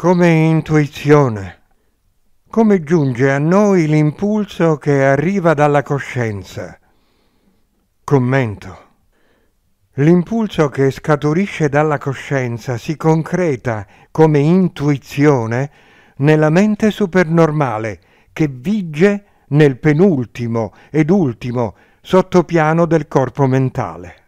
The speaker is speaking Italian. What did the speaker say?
come intuizione, come giunge a noi l'impulso che arriva dalla coscienza. Commento. L'impulso che scaturisce dalla coscienza si concreta come intuizione nella mente supernormale che vige nel penultimo ed ultimo sottopiano del corpo mentale.